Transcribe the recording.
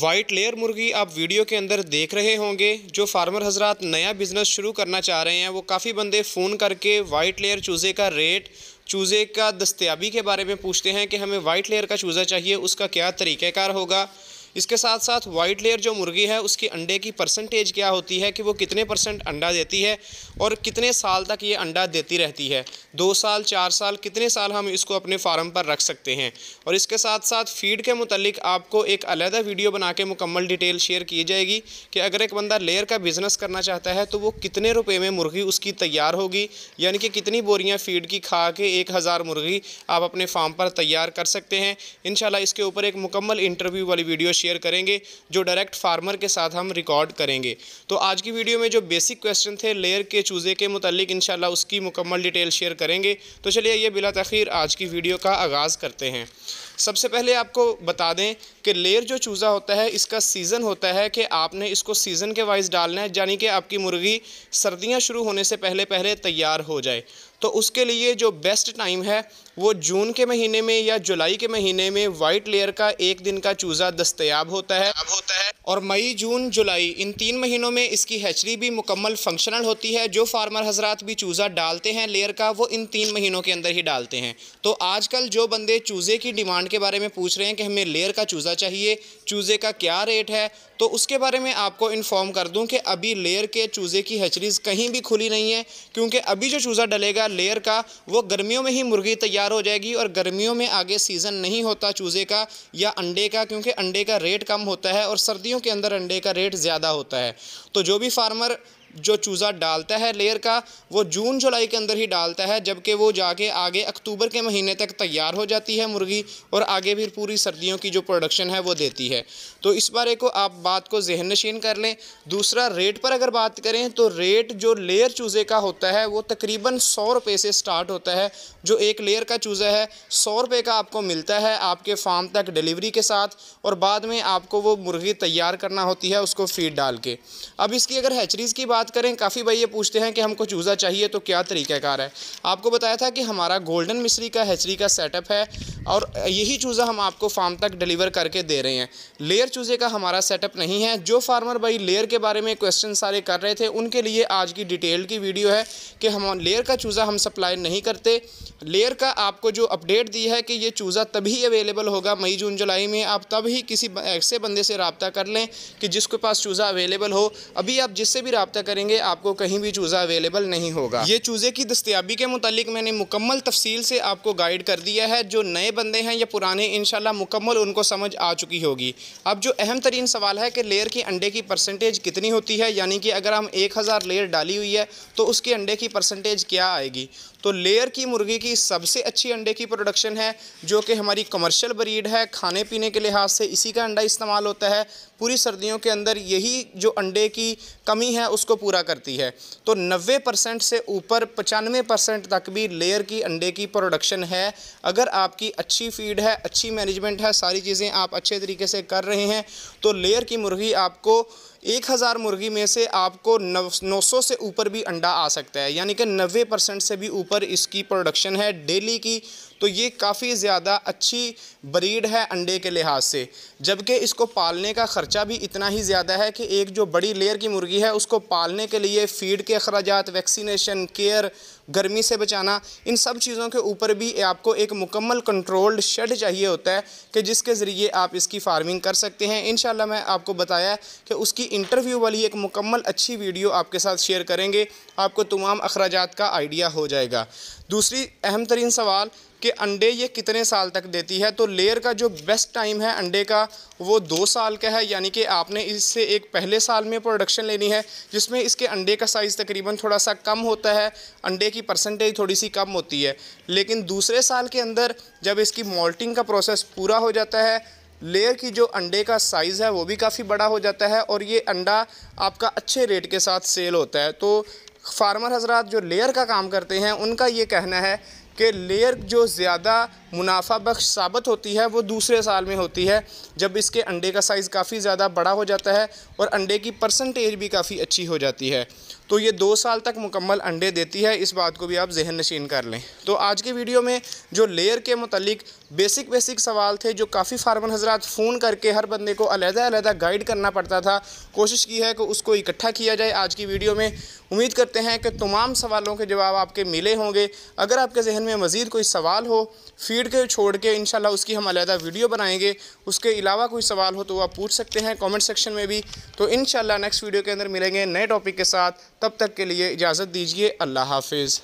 white layer मुर्गी आप video के अंदर देख रहे होंगे जो फार्मर हजरात नया बिज़नेस शुरू करना चाह रहे हैं वो काफ़ी बंदे फ़ोन करके वाइट लेयर चूज़े का रेट चूज़े का दस्तियाबी के बारे में पूछते हैं कि हमें वाइट लेयर का चूज़ा चाहिए उसका क्या तरीक़ाकार होगा इसके साथ साथ वाइट लेयर जो मुर्गी है उसकी अंडे की परसेंटेज क्या होती है कि वो कितने परसेंट अंडा देती है और कितने साल तक ये अंडा देती रहती है दो साल चार साल कितने साल हम इसको अपने फार्म पर रख सकते हैं और इसके साथ साथ फीड के मतलब आपको एक अलहदा वीडियो बना के मुकम्मल डिटेल शेयर की जाएगी कि अगर एक बंदा लेयर का बिज़नेस करना चाहता है तो वो कितने रुपये में मुर्गी उसकी तैयार होगी यानी कि कितनी बोरियाँ फीड की खा के एक हज़ार मुर्गी आप अपने फार्म पर तैयार कर सकते हैं इन इसके ऊपर एक मुकम्मल इंटरव्यू वाली वीडियो शेयर करेंगे जो डायरेक्ट फार्मर के साथ हम रिकॉर्ड करेंगे तो आज की वीडियो में जो बेसिक क्वेश्चन थे लेयर के चूज़े के मुतलिक इन उसकी मुकम्मल डिटेल शेयर करेंगे तो चलिए ये बिला तखीर आज की वीडियो का आगाज़ करते हैं सबसे पहले आपको बता दें कि लेयर जो चूज़ा होता है इसका सीज़न होता है कि आपने इसको सीज़न के वाइज डालना है यानी कि आपकी मुर्गी सर्दियाँ शुरू होने से पहले पहले तैयार हो जाए तो उसके लिए जो बेस्ट टाइम है वो जून के महीने में या जुलाई के महीने में वाइट लेयर का एक दिन का चूज़ा दस्तयाब होता है होता है और मई जून जुलाई इन तीन महीनों में इसकी हैचरी भी मुकम्मल फंक्शनल होती है जो फार्मर हजरात भी चूज़ा डालते हैं लेयर का वो इन तीन महीनों के अंदर ही डालते हैं तो आजकल जो बंदे चूज़े की डिमांड के बारे में पूछ रहे हैं कि हमें लेयर का चूज़ा चाहिए चूज़े का क्या रेट है तो उसके बारे में आपको इन्फॉर्म कर दूँ कि अभी लेयर के चूज़े की हैचरीज़ कहीं भी खुली नहीं है क्योंकि अभी जो चूज़ा डलेगा लेयर का वो गर्मियों में ही मुर्गी तैयार हो जाएगी और गर्मियों में आगे सीज़न नहीं होता चूज़े का या अंडे का क्योंकि अंडे का रेट कम होता है और सर्दियों कंट्रियों के अंदर अंडे का रेट ज़्यादा होता है तो जो भी फार्मर जो चूज़ा डालता है लेयर का वो जून जुलाई के अंदर ही डालता है जबकि वो जाके आगे अक्टूबर के महीने तक तैयार हो जाती है मुर्गी और आगे फिर पूरी सर्दियों की जो प्रोडक्शन है वो देती है तो इस बारे को आप बात को जहन नशीन कर लें दूसरा रेट पर अगर बात करें तो रेट जो लेयर चूज़े का होता है वो तकरीबन सौ रुपये से स्टार्ट होता है जो एक लेयर का चूज़ा है सौ रुपये का आपको मिलता है आपके फार्म तक डिलीवरी के साथ और बाद में आपको वो मुर्गी तैयार करना होती है उसको फीड डाल के अब इसकी अगर हैचरीज़ की बात बात करें काफ़ी भाई ये पूछते हैं कि हमको चूज़ा चाहिए तो क्या तरीक़ाकार है आपको बताया था कि हमारा गोल्डन मिश्री का हैचरी का सेटअप है और यही चूज़ा हम आपको फार्म तक डिलीवर करके दे रहे हैं लेयर चूज़े का हमारा सेटअप नहीं है जो फार्मर भाई लेयर के बारे में क्वेश्चन सारे कर रहे थे उनके लिए आज की डिटेल की वीडियो है कि हम लेयर का चूज़ा हम सप्लाई नहीं करते लेयर का आपको जो अपडेट दी है कि ये चूज़ा तभी अवेलेबल होगा मई जून जुलाई में आप तब ही किसी ऐसे बंदे से रबता कर लें कि जिसके पास चूज़ा अवेलेबल हो अभी आप जिससे भी रबता करेंगे आपको कहीं भी चूज़ा अवेलेबल नहीं होगा ये चूज़े की दस्तियाबी के मुतालिक मैंने मुकम्मल तफसील से आपको गाइड कर दिया है जो नए बंदे हैं या पुराने इन मुकम्मल उनको समझ आ चुकी होगी अब जो अहम तरीन सवाल है कि लेयर की अंडे की परसेंटेज कितनी होती है यानी कि अगर हम एक हज़ार लेयर डाली हुई है तो उसके अंडे की परसेंटेज क्या आएगी तो लेयर की मुर्गी की सबसे अच्छी अंडे की प्रोडक्शन है जो कि हमारी कमर्शियल ब्रीड है खाने पीने के लिहाज से इसी का अंडा इस्तेमाल होता है पूरी सर्दियों के अंदर यही जो अंडे की कमी है उसको पूरा करती है तो 90 परसेंट से ऊपर पचानवे परसेंट तक भी लेयर की अंडे की प्रोडक्शन है अगर आपकी अच्छी फीड है अच्छी मैनेजमेंट है सारी चीज़ें आप अच्छे तरीके से कर रहे हैं तो लेयर की मुर्गी आपको एक हज़ार मुर्गी में से आपको नौ सौ से ऊपर भी अंडा आ सकता है यानी कि नब्बे परसेंट से भी ऊपर इसकी प्रोडक्शन है डेली की तो ये काफ़ी ज़्यादा अच्छी ब्रीड है अंडे के लिहाज से जबकि इसको पालने का ख़र्चा भी इतना ही ज़्यादा है कि एक जो बड़ी लेयर की मुर्गी है उसको पालने के लिए फीड के अखराज वैक्सीनेशन केयर गर्मी से बचाना इन सब चीज़ों के ऊपर भी आपको एक मुकम्मल कंट्रोल्ड शेड चाहिए होता है कि जिसके ज़रिए आप इसकी फार्मिंग कर सकते हैं इन मैं आपको बताया कि उसकी इंटरव्यू वाली एक मुकम्मल अच्छी वीडियो आपके साथ शेयर करेंगे आपको तमाम अखराज का आइडिया हो जाएगा दूसरी अहम तरीन सवाल कि अंडे ये कितने साल तक देती है तो लेयर का जो बेस्ट टाइम है अंडे का वो दो साल का है यानी कि आपने इससे एक पहले साल में प्रोडक्शन लेनी है जिसमें इसके अंडे का साइज़ तकरीबन थोड़ा सा कम होता है अंडे की परसेंटेज थोड़ी सी कम होती है लेकिन दूसरे साल के अंदर जब इसकी मोल्टिंग का प्रोसेस पूरा हो जाता है लेयर की जो अंडे का साइज़ है वो भी काफ़ी बड़ा हो जाता है और ये अंडा आपका अच्छे रेट के साथ सेल होता है तो फार्मर हजरात जो लेयर का काम करते हैं उनका ये कहना है के लेयर जो ज़्यादा मुनाफा बख्श साबित होती है वो दूसरे साल में होती है जब इसके अंडे का साइज़ काफ़ी ज़्यादा बड़ा हो जाता है और अंडे की परसेंटेज भी काफ़ी अच्छी हो जाती है तो ये दो साल तक मुकम्मल अंडे देती है इस बात को भी आप जहन नशीन कर लें तो आज के वीडियो में जो लेयर के मतलब बेसिक बेसिक सवाल थे जो काफ़ी फार्मर हजरात फ़ोन करके हर बंदे को अलहदा गाइड करना पड़ता था कोशिश की है कि उसको इकट्ठा किया जाए आज की वीडियो में उम्मीद करते हैं कि तमाम सवालों के जवाब आपके मिले होंगे अगर आपके जहन में मज़ीद कोई सवाल हो फीड भीड़ के छोड़ के इन उसकी हम अलहदा वीडियो बनाएंगे उसके अलावा कोई सवाल हो तो आप पूछ सकते हैं कमेंट सेक्शन में भी तो इन नेक्स्ट वीडियो के अंदर मिलेंगे नए टॉपिक के साथ तब तक के लिए इजाज़त दीजिए अल्लाह हाफिज़